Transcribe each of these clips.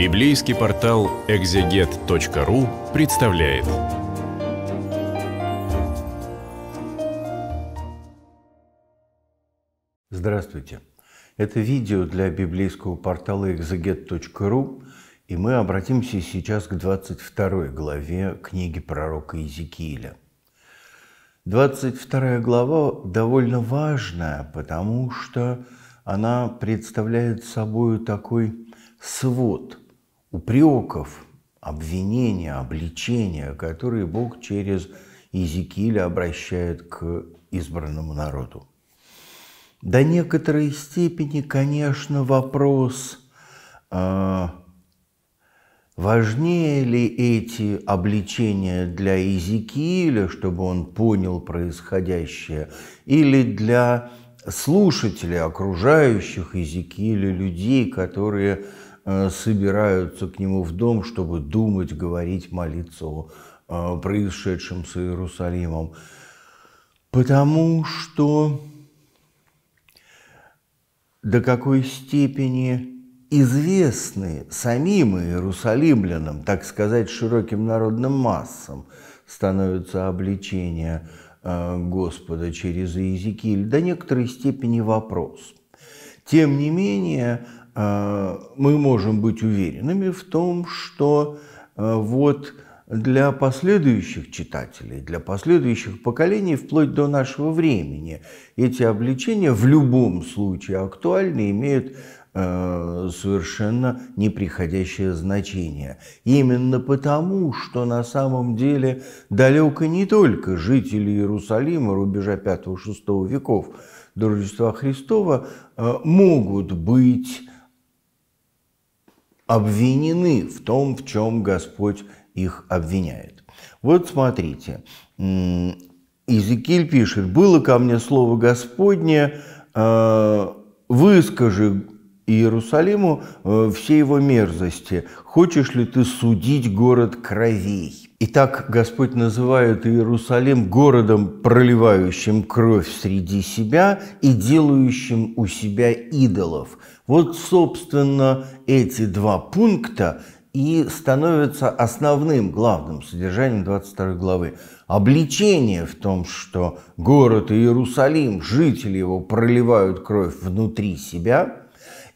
Библейский портал экзегет.ру представляет. Здравствуйте. Это видео для библейского портала экзегет.ру, и мы обратимся сейчас к 22 главе книги пророка Иезекииля. 22 глава довольно важная, потому что она представляет собой такой свод – упреков, обвинения, обличения, которые Бог через Иезекииля обращает к избранному народу. До некоторой степени, конечно, вопрос, а, важнее ли эти обличения для Иезекииля, чтобы он понял происходящее, или для слушателей, окружающих Иезекииля, людей, которые Э, собираются к нему в дом, чтобы думать, говорить, молиться о э, происшедшем с Иерусалимом. Потому что до какой степени известны самим иерусалимлянам, так сказать, широким народным массам, становятся обличения э, Господа через Иезекииль, до некоторой степени вопрос. Тем не менее, Э, мы можем быть уверенными в том, что э, вот для последующих читателей, для последующих поколений, вплоть до нашего времени, эти обличения в любом случае актуальны, имеют э, совершенно неприходящее значение. Именно потому, что на самом деле далеко не только жители Иерусалима рубежа 5-6 веков до Рождества Христова могут быть обвинены в том, в чем Господь их обвиняет. Вот смотрите, Иезекииль пишет, «Было ко мне слово Господне, э, выскажи Иерусалиму э, все его мерзости. Хочешь ли ты судить город кровей? Итак, Господь называет Иерусалим городом, проливающим кровь среди себя и делающим у себя идолов. Вот, собственно, эти два пункта и становятся основным главным содержанием 22 главы. Обличение в том, что город Иерусалим, жители его проливают кровь внутри себя –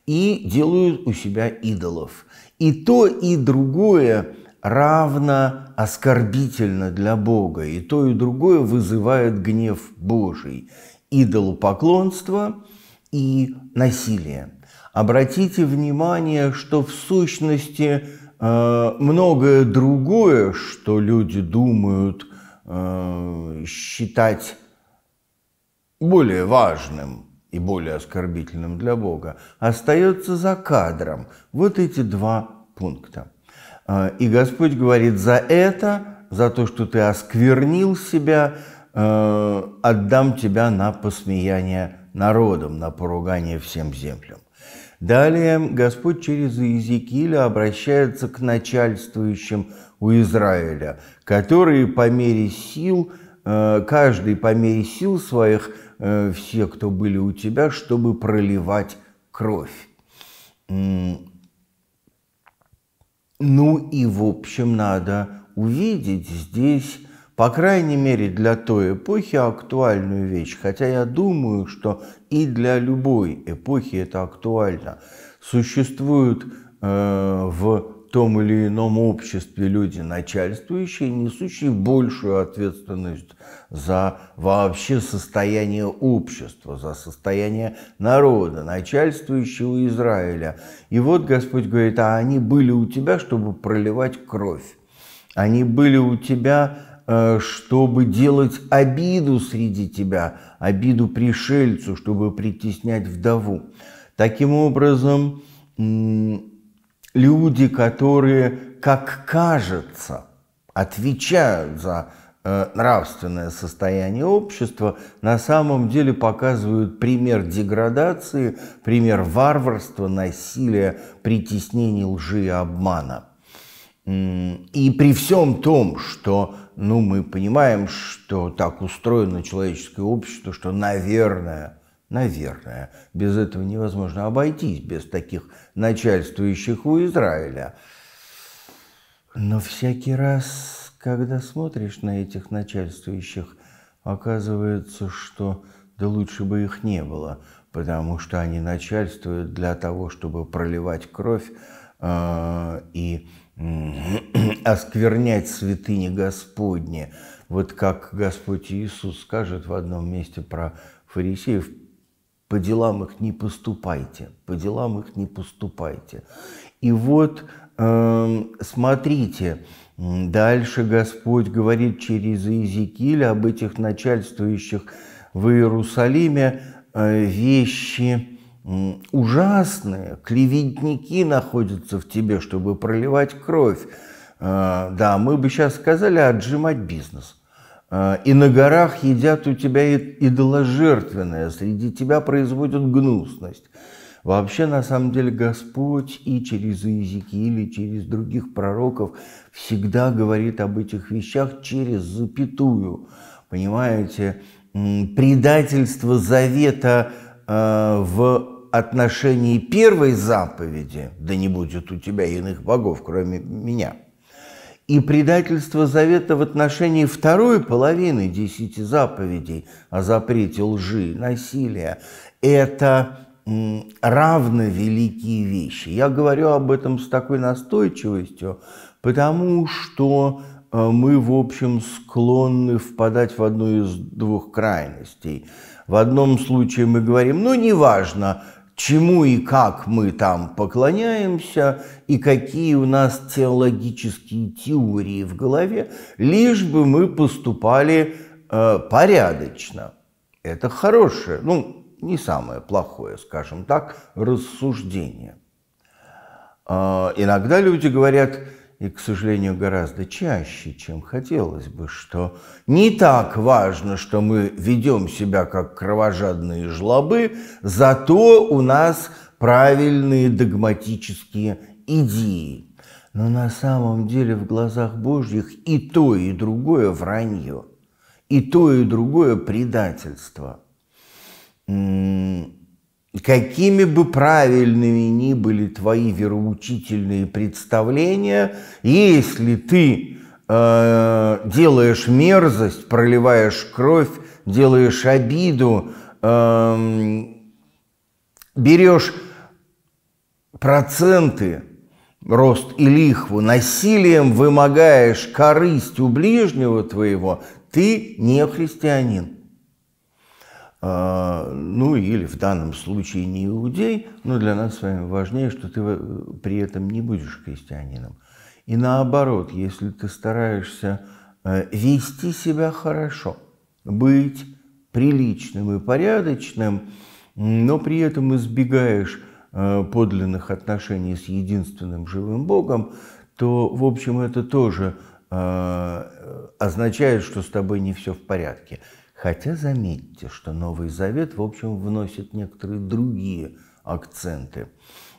и делают у себя идолов. И то, и другое равно оскорбительно для Бога, и то, и другое вызывает гнев Божий, идолопоклонство и насилие. Обратите внимание, что в сущности э, многое другое, что люди думают э, считать более важным – и более оскорбительным для Бога, остается за кадром. Вот эти два пункта. А, и Господь говорит, за это, за то, что ты осквернил себя, э, отдам тебя на посмеяние народом на поругание всем землям. Далее Господь через Иезекииля обращается к начальствующим у Израиля, которые по мере сил, э, каждый по мере сил своих – Э, все, кто были у тебя, чтобы проливать кровь. Ну и, в общем, надо увидеть здесь, по крайней мере, для той эпохи актуальную вещь. Хотя я думаю, что и для любой эпохи это актуально. Существуют э, в том или ином обществе люди начальствующие, несущие большую ответственность за вообще состояние общества, за состояние народа, начальствующего Израиля. И вот Господь говорит, а они были у тебя, чтобы проливать кровь. Они были у тебя, э, чтобы делать обиду среди тебя, обиду пришельцу, чтобы притеснять вдову. Таким образом, люди, которые, как кажется, отвечают за э, нравственное состояние общества, на самом деле показывают пример деградации, пример варварства, насилия, притеснений, лжи и обмана. И при всем том, что ну, мы понимаем, что так устроено человеческое общество, что, наверное, Наверное, без этого невозможно обойтись, без таких начальствующих у Израиля. Но всякий раз, когда смотришь на этих начальствующих, оказывается, что да лучше бы их не было, потому что они начальствуют для того, чтобы проливать кровь э, и осквернять святыни Господни. Вот как Господь Иисус скажет в одном месте про фарисеев, по делам их не поступайте, по делам их не поступайте. И вот эм, смотрите, дальше Господь говорит через Иезекииля об этих начальствующих в Иерусалиме э, вещи ужасные, клеветники находятся в тебе, чтобы проливать кровь. Э, да, мы бы сейчас сказали отжимать бизнес – а, и на горах едят у тебя идоложертвенное, среди тебя производят гнусность. Вообще, на самом деле, Господь и через Иезекииль, и через других пророков всегда говорит об этих вещах через запятую. Понимаете, предательство завета а, в отношении первой заповеди «Да не будет у тебя иных богов, кроме меня», и предательство завета в отношении второй половины десяти заповедей о запрете лжи, насилия – это равно великие вещи. Я говорю об этом с такой настойчивостью, потому что э, мы, в общем, склонны впадать в одну из двух крайностей. В одном случае мы говорим, ну, неважно, чему и как мы там поклоняемся и какие у нас теологические теории в голове, лишь бы мы поступали э, порядочно. Это хорошее, ну, не самое плохое, скажем так, рассуждение. Э, иногда люди говорят – и, к сожалению, гораздо чаще, чем хотелось бы, что не так важно, что мы ведем себя как кровожадные жлобы, зато у нас правильные догматические идеи. Но на самом деле в глазах Божьих и то, и другое вранье, и то, и другое предательство – Какими бы правильными ни были твои вероучительные представления, если ты э, делаешь мерзость, проливаешь кровь, делаешь обиду, э, берешь проценты, рост и лихву, насилием вымогаешь корысть у ближнего твоего, ты не христианин. А, ну или в данном случае не иудей, но для нас с вами важнее, что ты э, при этом не будешь христианином. И наоборот, если ты стараешься э, вести себя хорошо, быть приличным и порядочным, но при этом избегаешь э, подлинных отношений с единственным живым Богом, то, в общем, это тоже означает, что с тобой не все в порядке. Хотя заметьте, что Новый Завет, в общем, вносит некоторые другие акценты.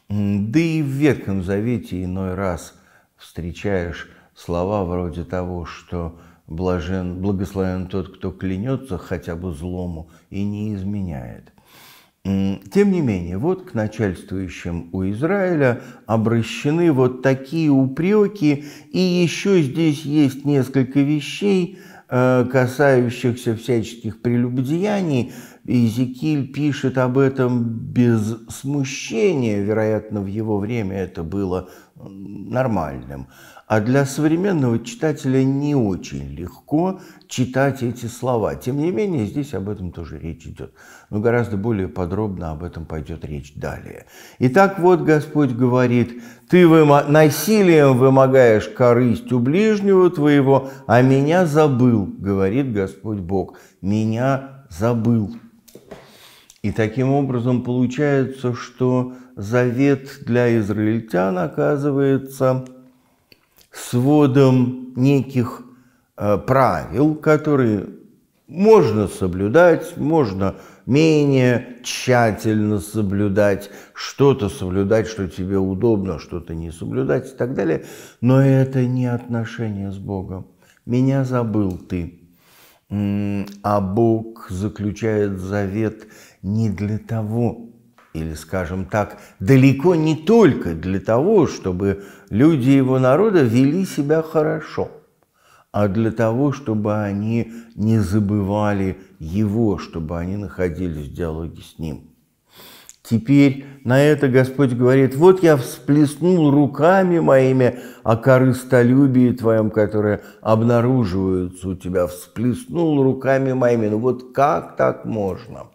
Да и в Ветхом Завете иной раз встречаешь слова вроде того, что блажен, благословен тот, кто клянется хотя бы злому и не изменяет. Тем не менее, вот к начальствующим у Израиля обращены вот такие упреки, и еще здесь есть несколько вещей, Э, касающихся всяческих прелюбодеяний, Иезекииль пишет об этом без смущения, вероятно, в его время это было нормальным. А для современного читателя не очень легко читать эти слова. Тем не менее, здесь об этом тоже речь идет. Но гораздо более подробно об этом пойдет речь далее. Итак, вот Господь говорит, ты вымо... насилием вымогаешь корысть у ближнего твоего, а меня забыл, говорит Господь Бог, меня забыл. И таким образом получается, что завет для израильтян оказывается сводом неких э, правил, которые можно соблюдать, можно менее тщательно соблюдать, что-то соблюдать, что тебе удобно, а что-то не соблюдать и так далее. Но это не отношение с Богом. Меня забыл ты. А Бог заключает завет не для того, или, скажем так, далеко не только для того, чтобы Люди его народа вели себя хорошо, а для того, чтобы они не забывали его, чтобы они находились в диалоге с ним. Теперь на это Господь говорит, вот я всплеснул руками моими о корыстолюбии твоем, которое обнаруживается у тебя, всплеснул руками моими. Ну вот как так можно?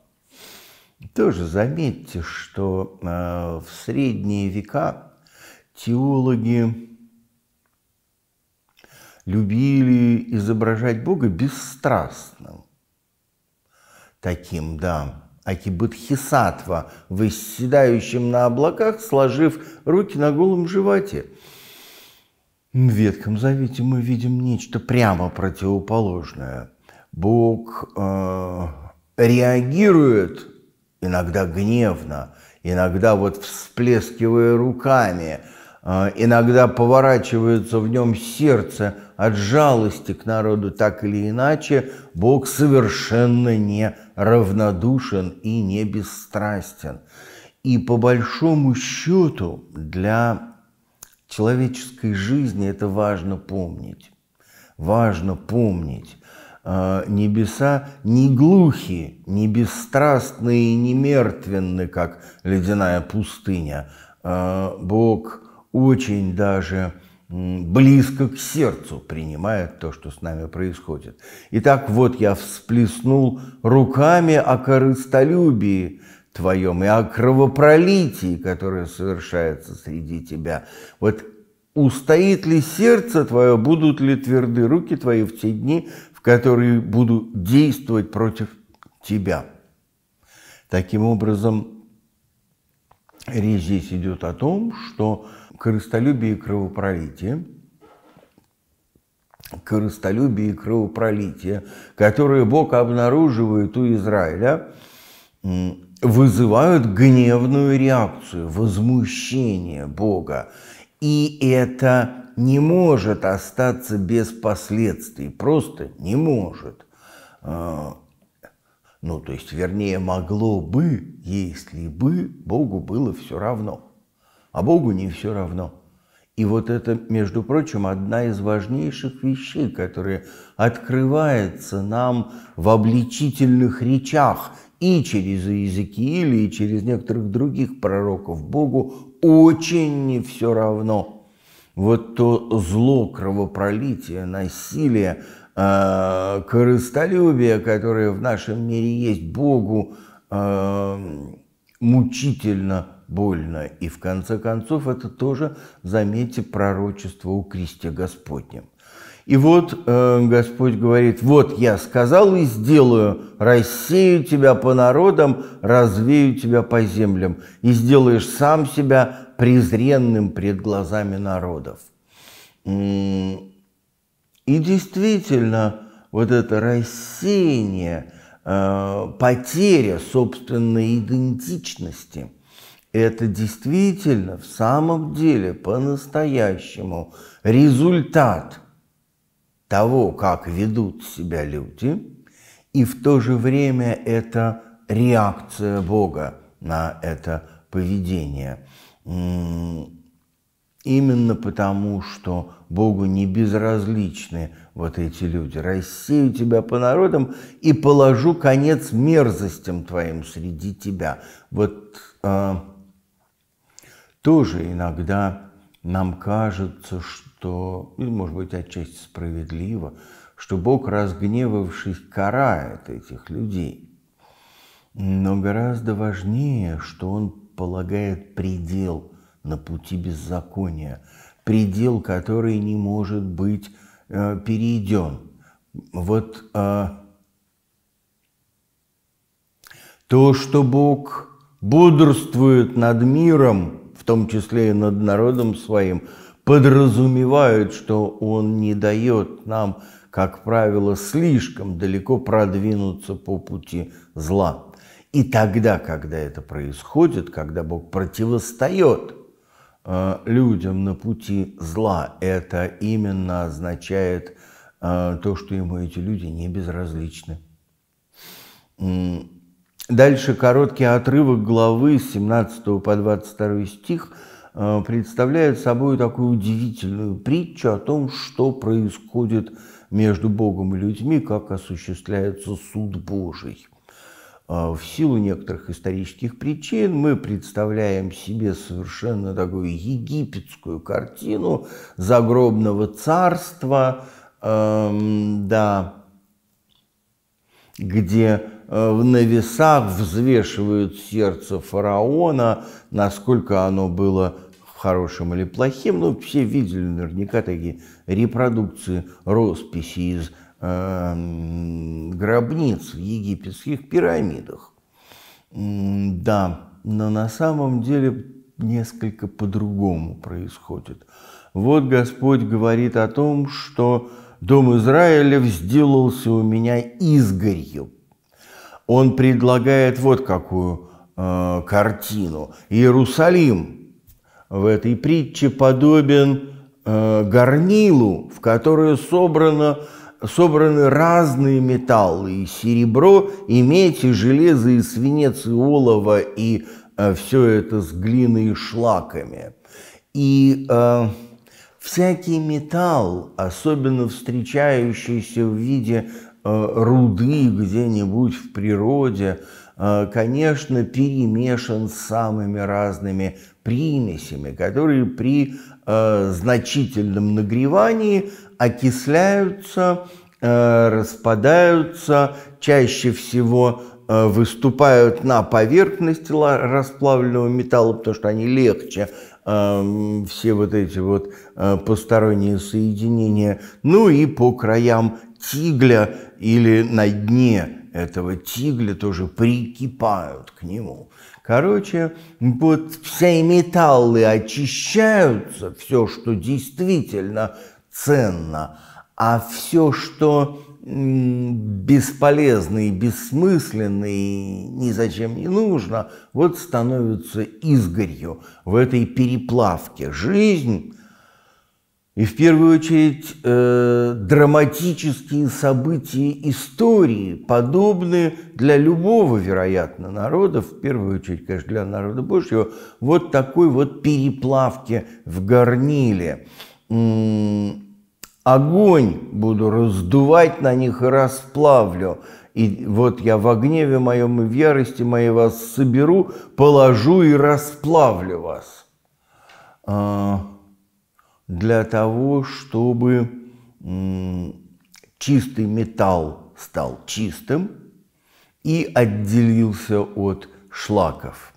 Тоже заметьте, что э, в средние века теологи любили изображать Бога бесстрастным. Таким, да, Акибадхисатва, восседающим на облаках, сложив руки на голом животе. В Ветхом Завете мы видим нечто прямо противоположное. Бог э, реагирует иногда гневно, иногда вот всплескивая руками – а, иногда поворачиваются в нем сердце от жалости к народу так или иначе, Бог совершенно не равнодушен и не бесстрастен. И по большому счету для человеческой жизни это важно помнить. Важно помнить. А, небеса не глухи, не бесстрастные и не мертвенны, как ледяная пустыня. А, Бог – очень даже близко к сердцу принимает то, что с нами происходит. Итак, вот я всплеснул руками о корыстолюбии твоем и о кровопролитии, которое совершается среди тебя. Вот устоит ли сердце твое, будут ли тверды руки твои в те дни, в которые буду действовать против тебя. Таким образом, речь здесь идет о том, что корыстолюбие и кровопролитие, корыстолюбие и кровопролитие, которые Бог обнаруживает у Израиля, вызывают гневную реакцию, возмущение Бога. И это не может остаться без последствий, просто не может. А, ну, то есть, вернее, могло бы, если бы Богу было все равно а Богу не все равно. И вот это, между прочим, одна из важнейших вещей, которая открывается нам в обличительных речах и через Иезекииля, и через некоторых других пророков. Богу очень не все равно. Вот то зло, кровопролитие, насилие, э, корыстолюбие, которое в нашем мире есть, Богу э, мучительно больно. И в конце концов это тоже, заметьте, пророчество у кресте Господнем. И вот э, Господь говорит, вот я сказал и сделаю, рассею тебя по народам, развею тебя по землям, и сделаешь сам себя презренным пред глазами народов. И действительно, вот это рассеяние, э, потеря собственной идентичности – это действительно в самом деле по-настоящему результат того, как ведут себя люди, и в то же время это реакция Бога на это поведение. Именно потому, что Богу не безразличны вот эти люди. Рассею тебя по народам и положу конец мерзостям твоим среди тебя. Вот э, тоже иногда нам кажется, что, может быть, отчасти справедливо, что Бог, разгневавшись, карает этих людей. Но гораздо важнее, что Он полагает предел на пути беззакония, предел, который не может быть э, перейден. Вот э, то, что Бог бодрствует над миром – в том числе и над народом своим, подразумевают, что он не дает нам, как правило, слишком далеко продвинуться по пути зла. И тогда, когда это происходит, когда Бог противостает э, людям на пути зла, это именно означает э, то, что ему эти люди не безразличны. Дальше короткий отрывок главы 17 по 22 стих э, представляет собой такую удивительную притчу о том, что происходит между Богом и людьми, как осуществляется суд Божий. Э, в силу некоторых исторических причин мы представляем себе совершенно такую египетскую картину загробного царства, эм, да, где Э, на весах взвешивают сердце фараона, насколько оно было хорошим или плохим. Ну, все видели наверняка такие репродукции росписи из э, гробниц в египетских пирамидах. Да, но на самом деле несколько по-другому происходит. Вот Господь говорит о том, что Дом Израилев сделался у меня изгорью, он предлагает вот какую э, картину. Иерусалим в этой притче подобен э, горнилу, в которую собрано, собраны разные металлы, и серебро, и медь, и железо, и свинец, и олово, и э, все это с глиной и шлаками. И э, всякий металл, особенно встречающийся в виде Э, руды где-нибудь в природе, э, конечно, перемешан с самыми разными примесями, которые при э, значительном нагревании окисляются, распадаются, чаще всего выступают на поверхность расплавленного металла, потому что они легче Эм, все вот эти вот э, посторонние соединения, ну и по краям тигля или на дне этого тигля тоже прикипают к нему. Короче, вот все металлы очищаются, все, что действительно ценно, а все, что бесполезно и ни зачем не нужно, вот становится изгорью в этой переплавке. Жизнь и в первую очередь э, драматические события истории подобны для любого, вероятно, народа, в первую очередь, конечно, для народа Божьего, вот такой вот переплавки в горниле огонь буду раздувать на них и расплавлю. И вот я в гневе моем и в ярости моей вас соберу, положу и расплавлю вас. А, для того, чтобы чистый металл стал чистым и отделился от шлаков.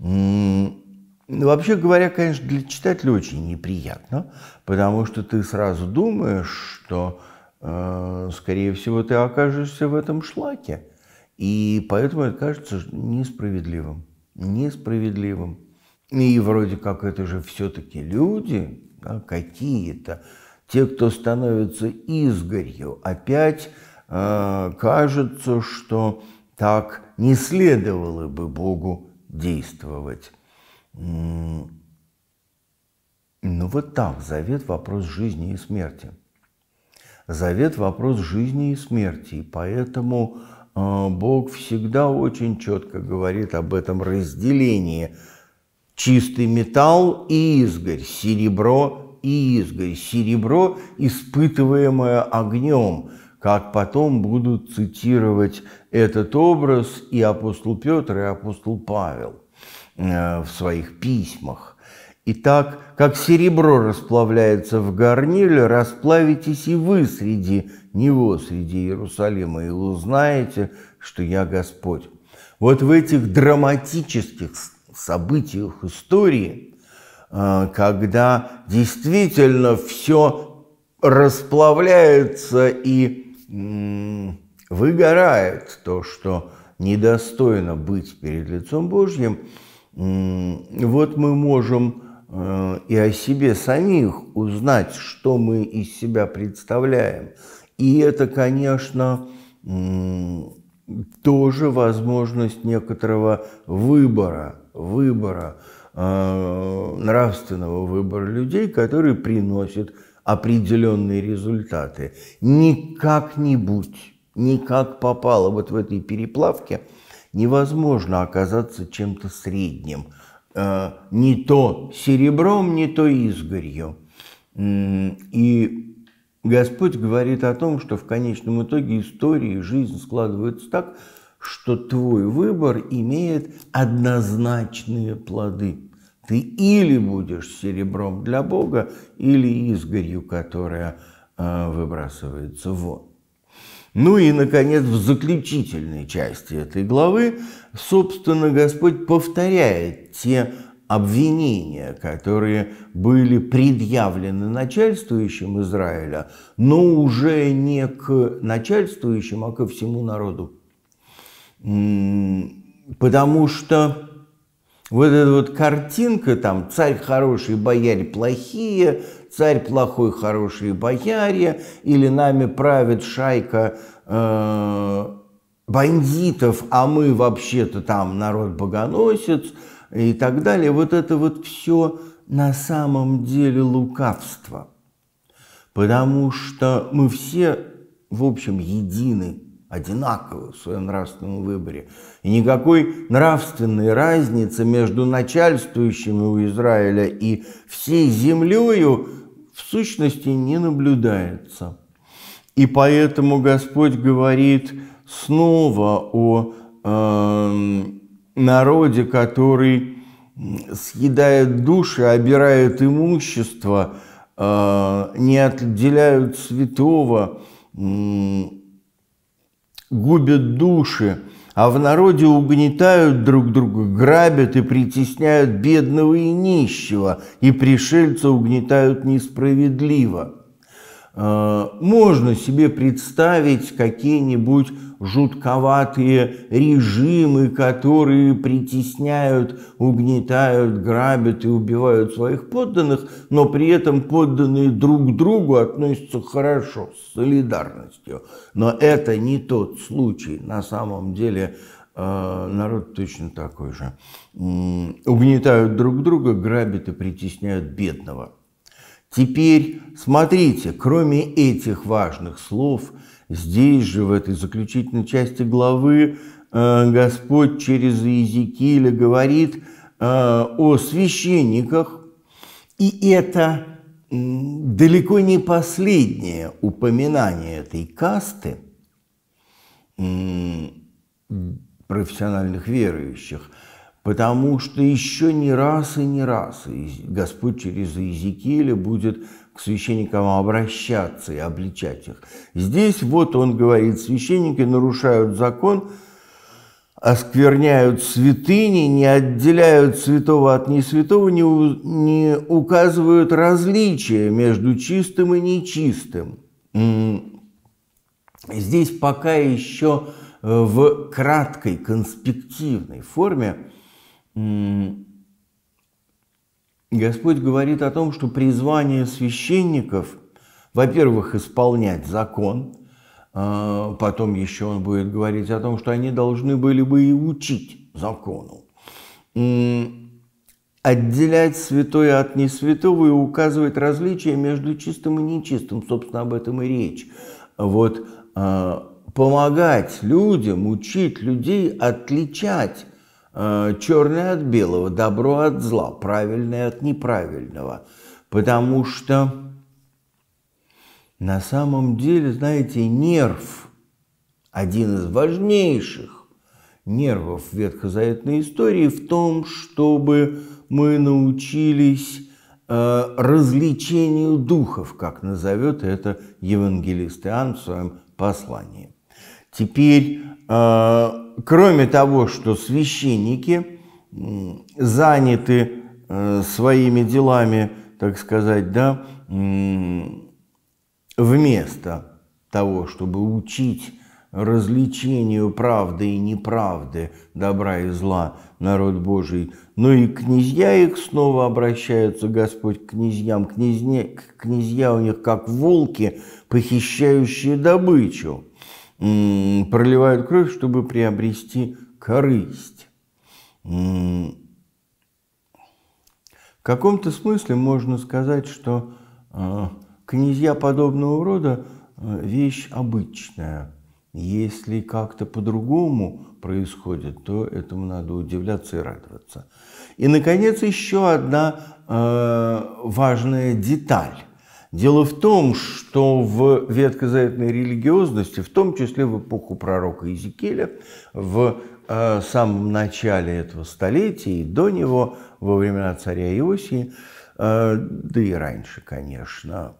М ну, вообще говоря, конечно, для читателя очень неприятно, потому что ты сразу думаешь, что, э, скорее всего, ты окажешься в этом шлаке. И поэтому это кажется несправедливым. Несправедливым. И вроде как это же все-таки люди да, какие-то. Те, кто становится изгорью, опять э, кажется, что так не следовало бы Богу действовать. Ну вот так, завет – вопрос жизни и смерти. Завет – вопрос жизни и смерти. И поэтому а, Бог всегда очень четко говорит об этом разделении. Чистый металл и изгорь, серебро и изгорь. Серебро, испытываемое огнем, как потом будут цитировать этот образ и апостол Петр, и апостол Павел – Э, в своих письмах. Итак, как серебро расплавляется в горниле, расплавитесь и вы среди него, среди Иерусалима, и узнаете, что я Господь. Вот в этих драматических событиях истории, э, когда действительно все расплавляется и выгорает то, что недостойно быть перед лицом Божьим, вот мы можем э, и о себе самих узнать, что мы из себя представляем. И это, конечно, тоже возможность некоторого выбора, выбора, э, нравственного выбора людей, который приносит определенные результаты. Не как-нибудь, не попало вот в этой переплавке – невозможно оказаться чем-то средним, э, не то серебром, не то изгорью. И Господь говорит о том, что в конечном итоге истории, и жизнь складываются так, что твой выбор имеет однозначные плоды. Ты или будешь серебром для Бога, или изгорью, которая э, выбрасывается вон. Ну и, наконец, в заключительной части этой главы, собственно, Господь повторяет те обвинения, которые были предъявлены начальствующим Израиля, но уже не к начальствующим, а ко всему народу. Потому что вот эта вот картинка, там, царь хороший, бояре плохие, царь плохой, хороший бояре, или нами правит шайка э, бандитов, а мы вообще-то там народ богоносец и так далее. Вот это вот все на самом деле лукавство, потому что мы все, в общем, едины одинаковы в своем нравственном выборе. И никакой нравственной разницы между начальствующими у Израиля и всей землею в сущности не наблюдается. И поэтому Господь говорит снова о э, народе, который съедает души, обирает имущество, э, не отделяют святого, э, губят души, а в народе угнетают друг друга, грабят и притесняют бедного и нищего, и пришельца угнетают несправедливо. Э, можно себе представить какие-нибудь жутковатые режимы, которые притесняют, угнетают, грабят и убивают своих подданных, но при этом подданные друг к другу относятся хорошо, с солидарностью. Но это не тот случай. На самом деле э, народ точно такой же. Угнетают друг друга, грабят и притесняют бедного. Теперь смотрите, кроме этих важных слов, здесь же, в этой заключительной части главы, э, Господь через Иезекииля говорит э, о священниках, и это далеко не последнее упоминание этой касты профессиональных верующих – потому что еще не раз и не раз Господь через Иезекииля будет к священникам обращаться и обличать их. Здесь вот он говорит, священники нарушают закон, оскверняют святыни, не отделяют святого от несвятого, не, не указывают различия между чистым и нечистым. Здесь пока еще э, в краткой конспективной форме Господь говорит о том, что призвание священников, во-первых, исполнять закон, а, потом еще он будет говорить о том, что они должны были бы и учить закону, отделять святое от несвятого и указывать различия между чистым и нечистым, собственно, об этом и речь. Вот а, помогать людям, учить людей отличать Э, черное от белого, добро от зла, правильное от неправильного. Потому что на самом деле, знаете, нерв – один из важнейших нервов ветхозаветной истории в том, чтобы мы научились э, развлечению духов, как назовет это евангелист Иоанн в своем послании. Теперь э, кроме того, что священники заняты э, своими делами, так сказать, да, вместо того, чтобы учить развлечению правды и неправды, добра и зла народ Божий. Но и князья их снова обращаются, Господь, к князьям. Князне, князья у них как волки, похищающие добычу проливают кровь, чтобы приобрести корысть. В каком-то смысле можно сказать, что а, князья подобного рода а, вещь обычная. Если как-то по-другому происходит, то этому надо удивляться и радоваться. И, наконец, еще одна а, важная деталь Дело в том, что в ветхозаветной религиозности, в том числе в эпоху пророка Иезекииля, в э, самом начале этого столетия и до него, во времена царя Иосии, э, да и раньше, конечно,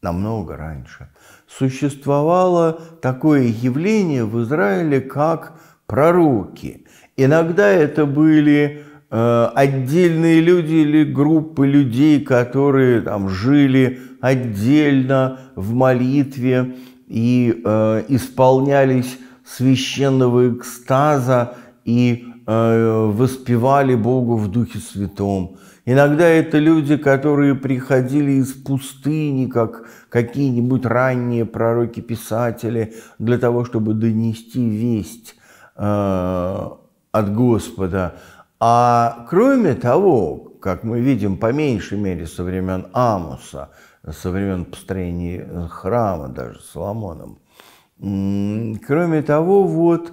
намного раньше, существовало такое явление в Израиле, как пророки. Иногда это были Э, отдельные люди или группы людей, которые там жили отдельно в молитве и э, исполнялись священного экстаза и э, воспевали Богу в Духе Святом. Иногда это люди, которые приходили из пустыни, как какие-нибудь ранние пророки-писатели, для того, чтобы донести весть э, от Господа – а кроме того, как мы видим по меньшей мере со времен Амуса, со времен построения храма даже Соломоном, кроме того, вот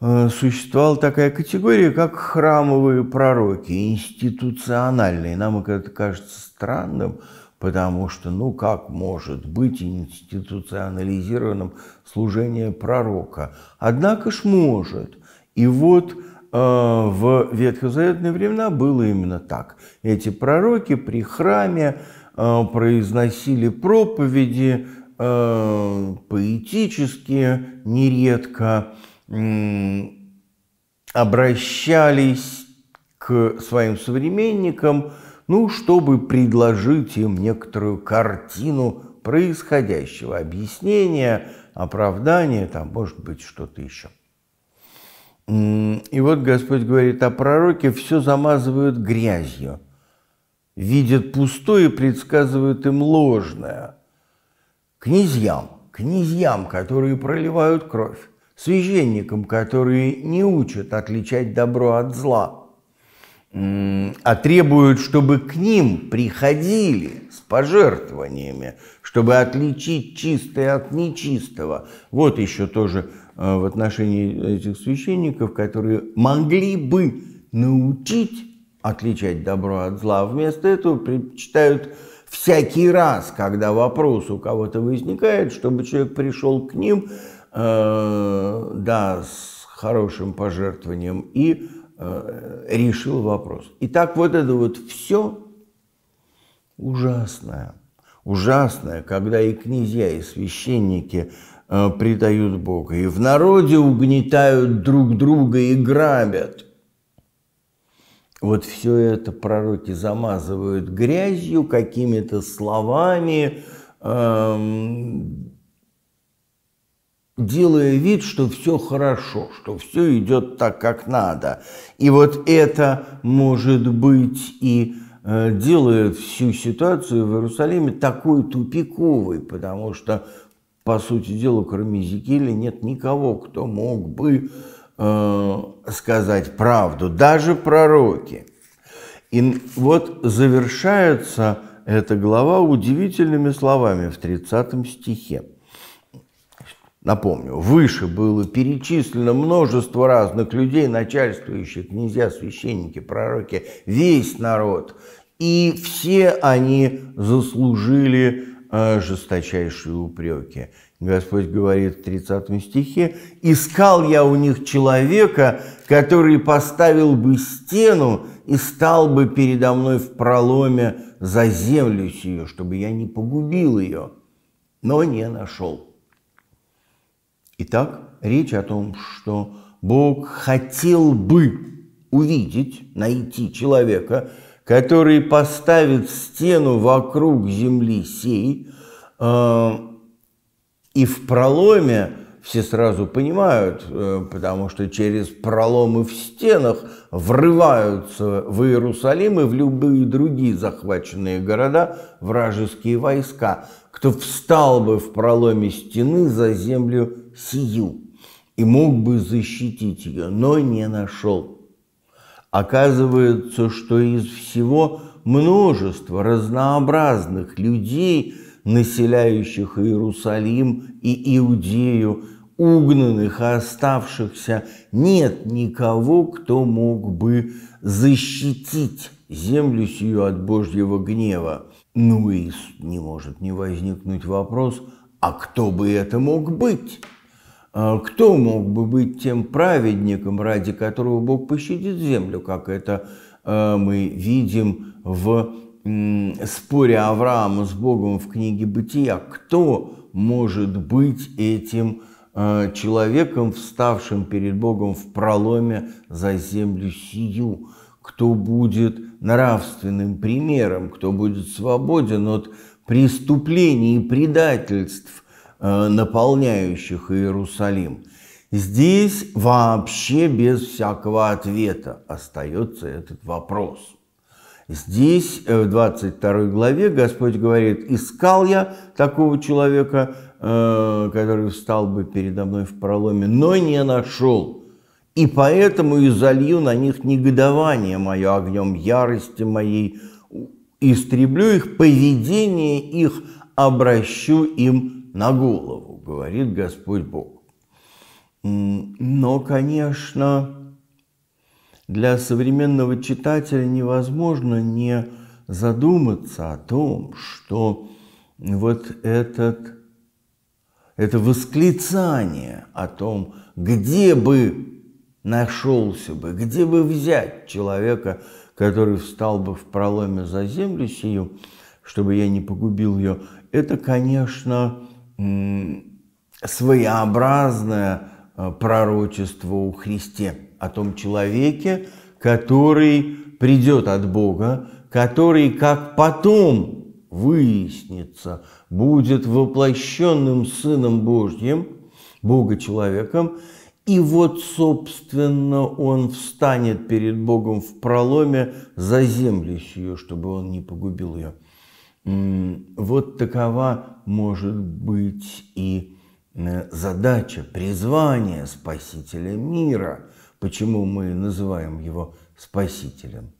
э, существовала такая категория, как храмовые пророки, институциональные. Нам это кажется странным, потому что, ну, как может быть институционализированным служение пророка? Однако ж может. И вот а, в ветхозаветные времена было именно так. Эти пророки при храме а, произносили проповеди а, поэтические, нередко обращались к своим современникам, ну, чтобы предложить им некоторую картину происходящего, объяснение, оправдание, там, может быть, что-то еще. И вот Господь говорит о «А пророке, все замазывают грязью, видят пустое, предсказывают им ложное. Князьям, князьям, которые проливают кровь, священникам, которые не учат отличать добро от зла, а требуют, чтобы к ним приходили с пожертвованиями, чтобы отличить чистое от нечистого. Вот еще тоже Э, в отношении этих священников, которые могли бы научить отличать добро от зла, вместо этого предпочитают всякий раз, когда вопрос у кого-то возникает, чтобы человек пришел к ним, э, да, с хорошим пожертвованием и э, решил вопрос. И так вот это вот все ужасное, ужасное, когда и князья, и священники Э, предают Бога. И в народе угнетают друг друга и грабят. Вот все это пророки замазывают грязью, какими-то словами, эм, делая вид, что все хорошо, что все идет так, как надо. И вот это может быть и э, делает всю ситуацию в Иерусалиме такой тупиковой, потому что по сути дела, кроме Зикеля, нет никого, кто мог бы э, сказать правду, даже пророки. И вот завершается эта глава удивительными словами в 30 стихе. Напомню, выше было перечислено множество разных людей, начальствующих, князья, священники, пророки, весь народ. И все они заслужили жесточайшие упреки. Господь говорит в 30 стихе, «Искал я у них человека, который поставил бы стену и стал бы передо мной в проломе за землю сию, чтобы я не погубил ее, но не нашел». Итак, речь о том, что Бог хотел бы увидеть, найти человека – который поставит стену вокруг земли сей, э, и в проломе все сразу понимают, э, потому что через проломы в стенах врываются в Иерусалим и в любые другие захваченные города вражеские войска, кто встал бы в проломе стены за землю сию и мог бы защитить ее, но не нашел. Оказывается, что из всего множества разнообразных людей, населяющих Иерусалим и Иудею, угнанных и а оставшихся, нет никого, кто мог бы защитить землю сию от Божьего гнева. Ну и не может не возникнуть вопрос, а кто бы это мог быть? А кто мог бы быть тем праведником, ради которого Бог пощадит землю, как это э, мы видим в споре Авраама с Богом в книге «Бытия». Кто может быть этим э, человеком, вставшим перед Богом в проломе за землю сию? Кто будет нравственным примером, кто будет свободен от преступлений и предательств – Э, наполняющих Иерусалим. Здесь вообще без всякого ответа остается этот вопрос. Здесь э, в 22 главе Господь говорит, искал я такого человека, э, который встал бы передо мной в проломе, но не нашел. И поэтому и залью на них негодование мое огнем ярости моей, истреблю их поведение их, обращу им на голову, говорит Господь Бог. Но, конечно, для современного читателя невозможно не задуматься о том, что вот этот, это восклицание о том, где бы нашелся бы, где бы взять человека, который встал бы в проломе за землю сию, чтобы я не погубил ее, это, конечно, своеобразное э, пророчество о Христе, о том человеке, который придет от Бога, который, как потом выяснится, будет воплощенным Сыном Божьим, Бога-человеком, и вот, собственно, он встанет перед Богом в проломе, за заземлющий ее, чтобы он не погубил ее. Вот такова может быть и э, задача, призвание Спасителя мира, почему мы называем его Спасителем.